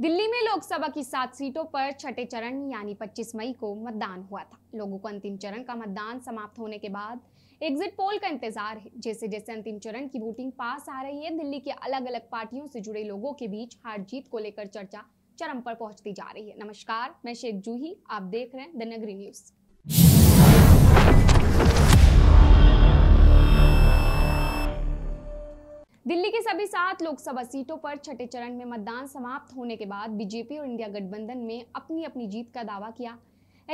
दिल्ली में लोकसभा की सात सीटों पर छठे चरण यानी 25 मई को मतदान हुआ था लोगों को अंतिम चरण का मतदान समाप्त होने के बाद एग्जिट पोल का इंतजार है जैसे जैसे अंतिम चरण की वोटिंग पास आ रही है दिल्ली के अलग अलग पार्टियों से जुड़े लोगों के बीच हार जीत को लेकर चर्चा चरम पर पहुंचती जा रही है नमस्कार मैं शेख जूही आप देख रहे हैं द नगरी न्यूज़ यूपी के सभी सात लोकसभा सीटों पर छठे चरण में मतदान समाप्त होने के बाद बीजेपी और इंडिया गठबंधन में अपनी अपनी जीत का दावा किया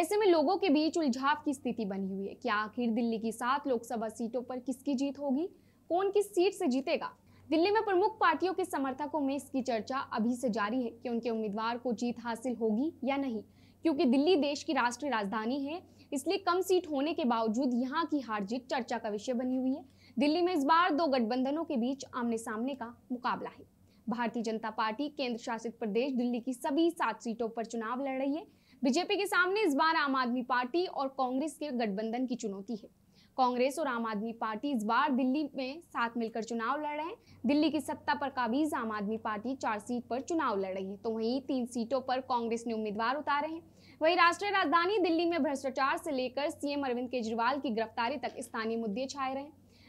ऐसे में लोगों के बीच उलझाव की स्थिति बनी हुई है क्या आखिर दिल्ली की सात लोकसभा सीटों पर किसकी जीत होगी कौन किस सीट से जीतेगा दिल्ली में प्रमुख पार्टियों के समर्थकों में इसकी चर्चा अभी से जारी है कि उनके उम्मीदवार को जीत हासिल होगी या नहीं क्योंकि दिल्ली देश की राष्ट्रीय राजधानी है इसलिए कम सीट होने के बावजूद यहाँ की हार जीत चर्चा का विषय बनी हुई है दिल्ली में इस बार दो गठबंधनों के बीच आमने सामने का मुकाबला है भारतीय जनता पार्टी केंद्र शासित प्रदेश दिल्ली की सभी सात सीटों पर चुनाव लड़ रही है बीजेपी के सामने इस बार आम आदमी पार्टी और कांग्रेस के गठबंधन की चुनौती है कांग्रेस और आम आदमी पार्टी इस बार दिल्ली में साथ मिलकर चुनाव लड़ रहे हैं दिल्ली की सत्ता पर काबिज आम आदमी पार्टी चार सीट पर चुनाव लड़ रही है तो वहीं तीन सीटों पर कांग्रेस ने उम्मीदवार उतारे हैं वहीं राष्ट्रीय राजधानी दिल्ली में भ्रष्टाचार से लेकर सीएम अरविंद केजरीवाल की गिरफ्तारी तक स्थानीय मुद्दे छाए रहे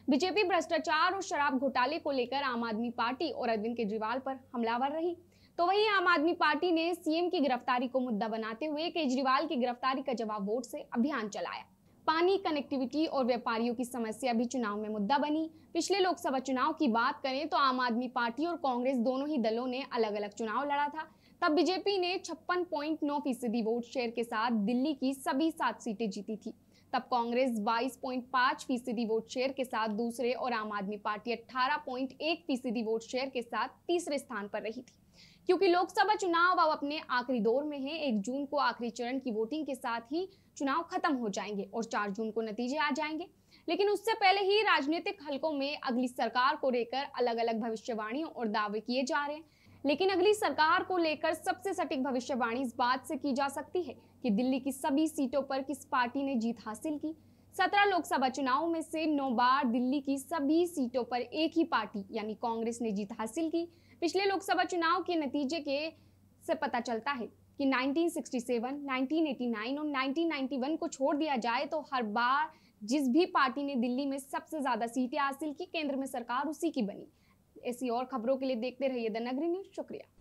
बीजेपी भ्रष्टाचार और शराब घोटाले को लेकर आम आदमी पार्टी और अरविंद केजरीवाल पर हमलावर रही तो वहीं आम आदमी पार्टी ने सीएम की गिरफ्तारी को मुद्दा बनाते हुए केजरीवाल की गिरफ्तारी का जवाब वोट से अभियान चलाया पानी कनेक्टिविटी और व्यापारियों की समस्या भी चुनाव में मुद्दा बनी पिछले लोकसभा चुनाव की बात करें तो आम आदमी पार्टी और कांग्रेस दोनों ही दलों ने अलग अलग चुनाव लड़ा था तब बीजेपी ने छप्पन पॉइंट नौ फीसदी वोट शेयर के साथ दिल्ली की सभी सात सीटें जीती थी तब कांग्रेस 22.5 फीसदी वोट शेयर के साथ दूसरे और आम आदमी पार्टी 18.1 फीसदी वोट शेयर के साथ तीसरे स्थान पर रही थी क्योंकि लोकसभा चुनाव अब अपने आखिरी दौर में है एक जून को आखिरी चरण की वोटिंग के साथ ही चुनाव खत्म हो जाएंगे और चार जून को नतीजे आ जाएंगे लेकिन उससे पहले ही राजनीतिक हलकों में अगली सरकार को लेकर अलग अलग भविष्यवाणियों और दावे किए जा रहे हैं लेकिन अगली सरकार को लेकर सबसे सटीक भविष्यवाणी इस बात से की जा सकती है कि दिल्ली की सभी सीटों पर किस पार्टी ने जीत हासिल की सत्रह लोकसभा चुनाव में से नौ बार दिल्ली की सभी सीटों पर एक ही पार्टी यानी कांग्रेस ने जीत हासिल की पिछले लोकसभा चुनाव के नतीजे के से पता चलता है कि 1967, 1989 और 1991 को छोड़ दिया जाए तो हर बार जिस भी पार्टी ने दिल्ली में सबसे ज्यादा सीटें हासिल की केंद्र में सरकार उसी की बनी ऐसी और खबरों के लिए देखते रहिए द नगरी न्यूज शुक्रिया